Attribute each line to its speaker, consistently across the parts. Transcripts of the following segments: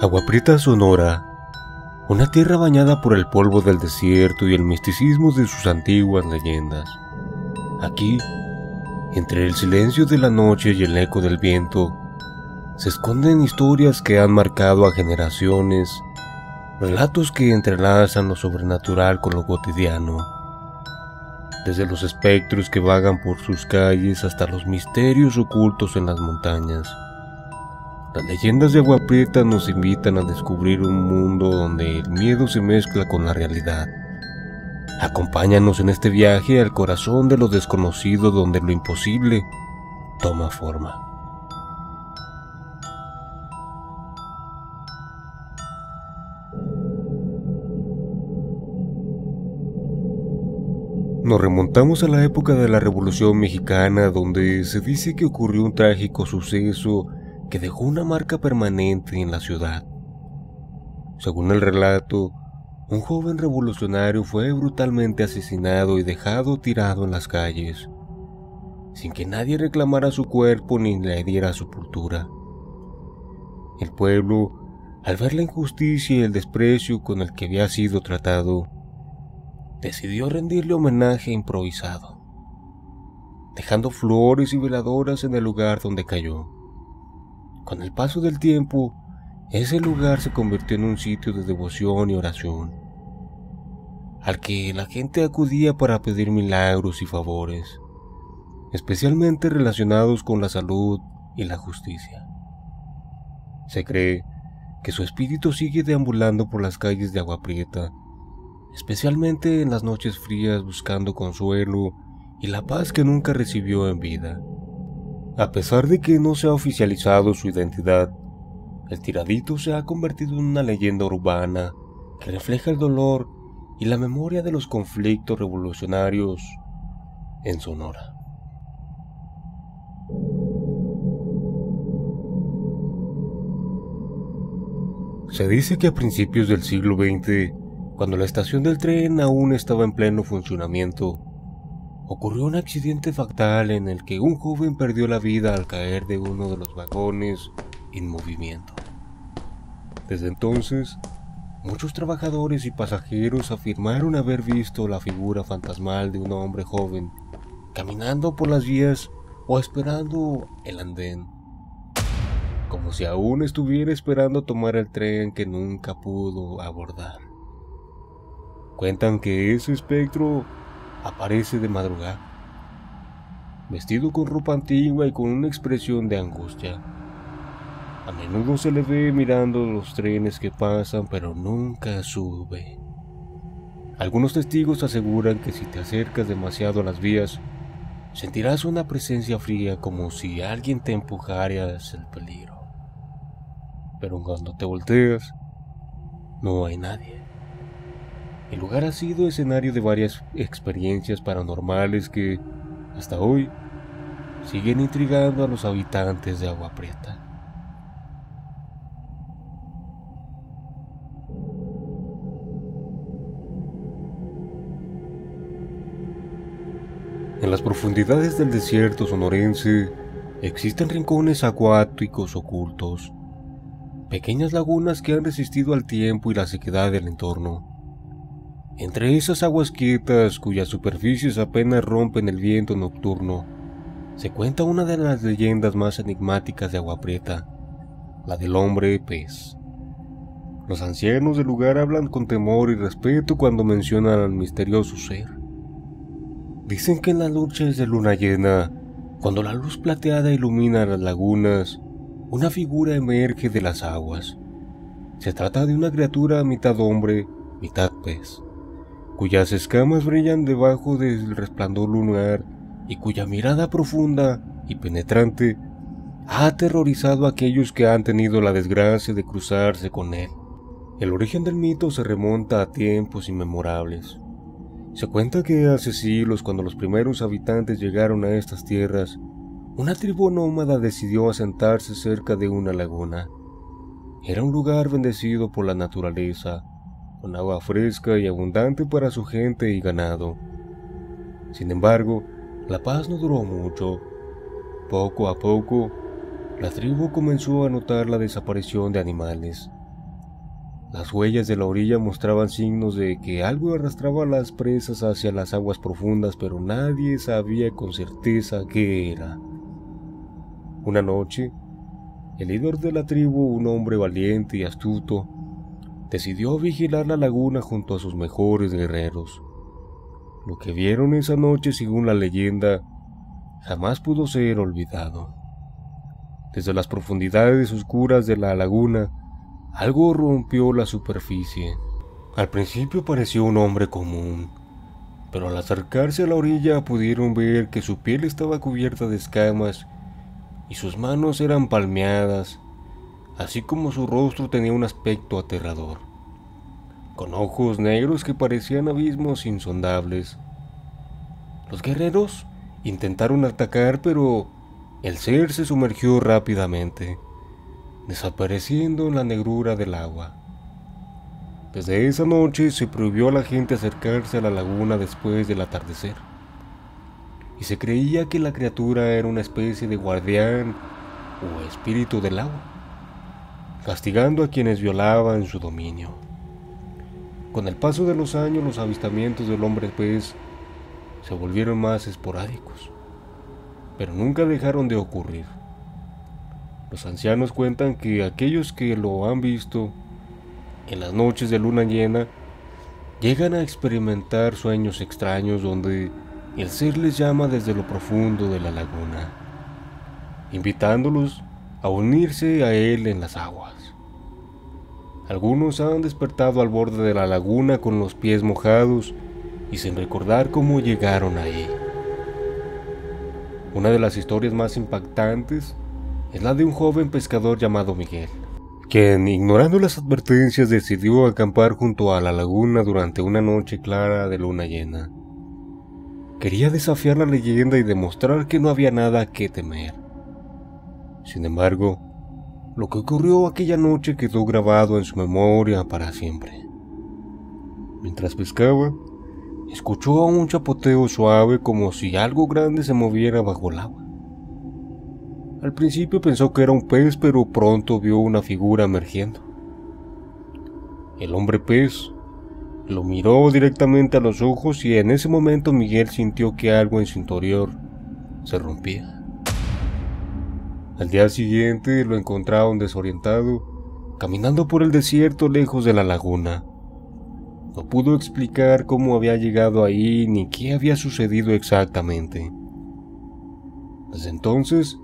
Speaker 1: Aguaprieta Sonora, una tierra bañada por el polvo del desierto y el misticismo de sus antiguas leyendas. Aquí, entre el silencio de la noche y el eco del viento, se esconden historias que han marcado a generaciones Relatos que entrelazan lo sobrenatural con lo cotidiano. Desde los espectros que vagan por sus calles hasta los misterios ocultos en las montañas. Las leyendas de Agua Prieta nos invitan a descubrir un mundo donde el miedo se mezcla con la realidad. Acompáñanos en este viaje al corazón de lo desconocido donde lo imposible toma forma. Nos remontamos a la época de la Revolución Mexicana donde se dice que ocurrió un trágico suceso que dejó una marca permanente en la ciudad. Según el relato, un joven revolucionario fue brutalmente asesinado y dejado tirado en las calles, sin que nadie reclamara su cuerpo ni le diera sepultura. El pueblo, al ver la injusticia y el desprecio con el que había sido tratado, decidió rendirle homenaje improvisado, dejando flores y veladoras en el lugar donde cayó. Con el paso del tiempo, ese lugar se convirtió en un sitio de devoción y oración, al que la gente acudía para pedir milagros y favores, especialmente relacionados con la salud y la justicia. Se cree que su espíritu sigue deambulando por las calles de Agua Prieta especialmente en las noches frías buscando consuelo y la paz que nunca recibió en vida. A pesar de que no se ha oficializado su identidad, el tiradito se ha convertido en una leyenda urbana que refleja el dolor y la memoria de los conflictos revolucionarios en Sonora. Se dice que a principios del siglo XX, cuando la estación del tren aún estaba en pleno funcionamiento, ocurrió un accidente fatal en el que un joven perdió la vida al caer de uno de los vagones en movimiento. Desde entonces, muchos trabajadores y pasajeros afirmaron haber visto la figura fantasmal de un hombre joven caminando por las vías o esperando el andén, como si aún estuviera esperando tomar el tren que nunca pudo abordar. Cuentan que ese espectro aparece de madrugada, vestido con ropa antigua y con una expresión de angustia. A menudo se le ve mirando los trenes que pasan, pero nunca sube. Algunos testigos aseguran que si te acercas demasiado a las vías, sentirás una presencia fría como si alguien te empujara hacia el peligro. Pero cuando te volteas, no hay nadie. El lugar ha sido escenario de varias experiencias paranormales que, hasta hoy, siguen intrigando a los habitantes de Agua Prieta. En las profundidades del desierto sonorense existen rincones acuáticos ocultos, pequeñas lagunas que han resistido al tiempo y la sequedad del entorno entre esas aguas quietas cuyas superficies apenas rompen el viento nocturno, se cuenta una de las leyendas más enigmáticas de Agua Prieta, la del hombre pez. Los ancianos del lugar hablan con temor y respeto cuando mencionan al misterioso ser. Dicen que en las noches de luna llena, cuando la luz plateada ilumina las lagunas, una figura emerge de las aguas. Se trata de una criatura mitad hombre, mitad pez cuyas escamas brillan debajo del resplandor lunar y cuya mirada profunda y penetrante ha aterrorizado a aquellos que han tenido la desgracia de cruzarse con él. El origen del mito se remonta a tiempos inmemorables. Se cuenta que hace siglos, cuando los primeros habitantes llegaron a estas tierras, una tribu nómada decidió asentarse cerca de una laguna. Era un lugar bendecido por la naturaleza, con agua fresca y abundante para su gente y ganado. Sin embargo, la paz no duró mucho. Poco a poco, la tribu comenzó a notar la desaparición de animales. Las huellas de la orilla mostraban signos de que algo arrastraba a las presas hacia las aguas profundas, pero nadie sabía con certeza qué era. Una noche, el líder de la tribu, un hombre valiente y astuto, decidió vigilar la laguna junto a sus mejores guerreros. Lo que vieron esa noche, según la leyenda, jamás pudo ser olvidado. Desde las profundidades oscuras de la laguna, algo rompió la superficie. Al principio pareció un hombre común, pero al acercarse a la orilla pudieron ver que su piel estaba cubierta de escamas y sus manos eran palmeadas así como su rostro tenía un aspecto aterrador, con ojos negros que parecían abismos insondables. Los guerreros intentaron atacar, pero el ser se sumergió rápidamente, desapareciendo en la negrura del agua. Desde esa noche se prohibió a la gente acercarse a la laguna después del atardecer, y se creía que la criatura era una especie de guardián o espíritu del agua castigando a quienes violaban su dominio. Con el paso de los años los avistamientos del hombre pez pues, se volvieron más esporádicos, pero nunca dejaron de ocurrir. Los ancianos cuentan que aquellos que lo han visto en las noches de luna llena llegan a experimentar sueños extraños donde el ser les llama desde lo profundo de la laguna, invitándolos a a unirse a él en las aguas. Algunos han despertado al borde de la laguna con los pies mojados y sin recordar cómo llegaron ahí. Una de las historias más impactantes es la de un joven pescador llamado Miguel, quien, ignorando las advertencias, decidió acampar junto a la laguna durante una noche clara de luna llena. Quería desafiar la leyenda y demostrar que no había nada que temer. Sin embargo, lo que ocurrió aquella noche quedó grabado en su memoria para siempre. Mientras pescaba, escuchó un chapoteo suave como si algo grande se moviera bajo el agua. Al principio pensó que era un pez, pero pronto vio una figura emergiendo. El hombre pez lo miró directamente a los ojos y en ese momento Miguel sintió que algo en su interior se rompía. Al día siguiente lo encontraron desorientado, caminando por el desierto lejos de la laguna. No pudo explicar cómo había llegado ahí ni qué había sucedido exactamente. Desde entonces,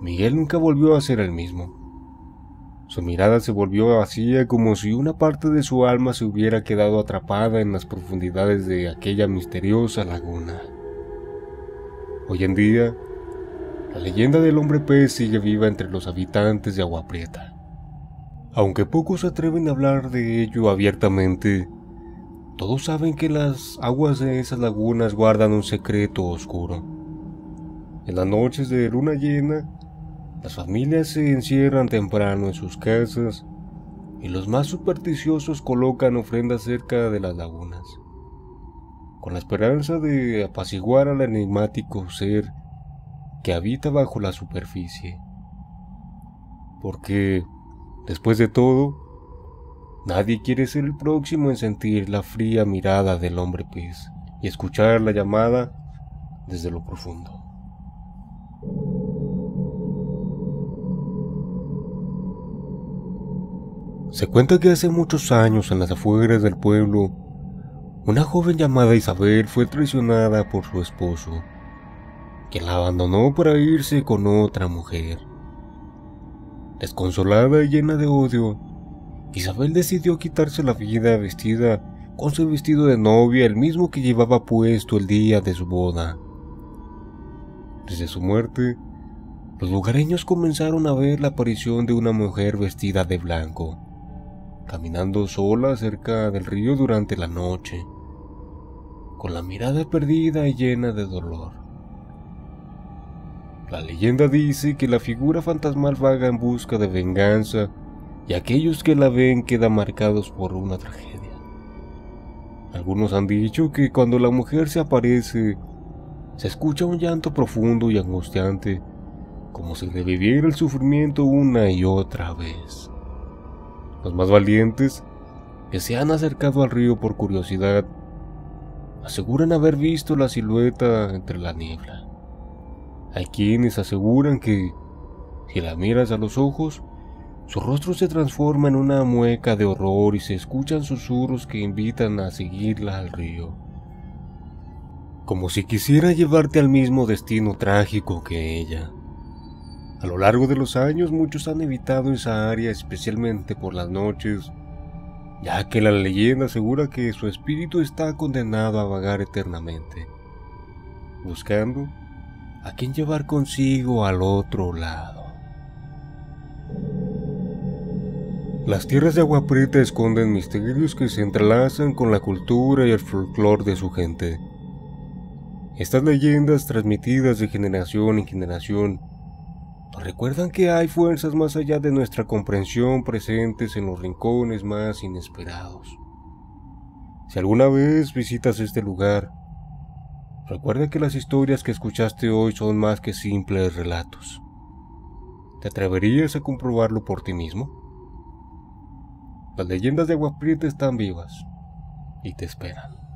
Speaker 1: Miguel nunca volvió a ser el mismo. Su mirada se volvió vacía como si una parte de su alma se hubiera quedado atrapada en las profundidades de aquella misteriosa laguna. Hoy en día, la leyenda del hombre pez sigue viva entre los habitantes de Agua Prieta. Aunque pocos se atreven a hablar de ello abiertamente, todos saben que las aguas de esas lagunas guardan un secreto oscuro. En las noches de luna llena, las familias se encierran temprano en sus casas y los más supersticiosos colocan ofrendas cerca de las lagunas, con la esperanza de apaciguar al enigmático ser que habita bajo la superficie. Porque, después de todo, nadie quiere ser el próximo en sentir la fría mirada del hombre pez pues, y escuchar la llamada desde lo profundo. Se cuenta que hace muchos años en las afueras del pueblo, una joven llamada Isabel fue traicionada por su esposo, que la abandonó para irse con otra mujer. Desconsolada y llena de odio, Isabel decidió quitarse la vida vestida con su vestido de novia, el mismo que llevaba puesto el día de su boda. Desde su muerte, los lugareños comenzaron a ver la aparición de una mujer vestida de blanco, caminando sola cerca del río durante la noche, con la mirada perdida y llena de dolor. La leyenda dice que la figura fantasmal vaga en busca de venganza y aquellos que la ven quedan marcados por una tragedia. Algunos han dicho que cuando la mujer se aparece, se escucha un llanto profundo y angustiante, como si viviera el sufrimiento una y otra vez. Los más valientes, que se han acercado al río por curiosidad, aseguran haber visto la silueta entre la niebla. Hay quienes aseguran que, si la miras a los ojos, su rostro se transforma en una mueca de horror y se escuchan susurros que invitan a seguirla al río. Como si quisiera llevarte al mismo destino trágico que ella. A lo largo de los años muchos han evitado esa área especialmente por las noches, ya que la leyenda asegura que su espíritu está condenado a vagar eternamente, buscando a quién llevar consigo al otro lado. Las tierras de Agua preta esconden misterios que se entrelazan con la cultura y el folclore de su gente. Estas leyendas transmitidas de generación en generación nos recuerdan que hay fuerzas más allá de nuestra comprensión presentes en los rincones más inesperados. Si alguna vez visitas este lugar, Recuerda que las historias que escuchaste hoy son más que simples relatos. ¿Te atreverías a comprobarlo por ti mismo? Las leyendas de Agua están vivas y te esperan.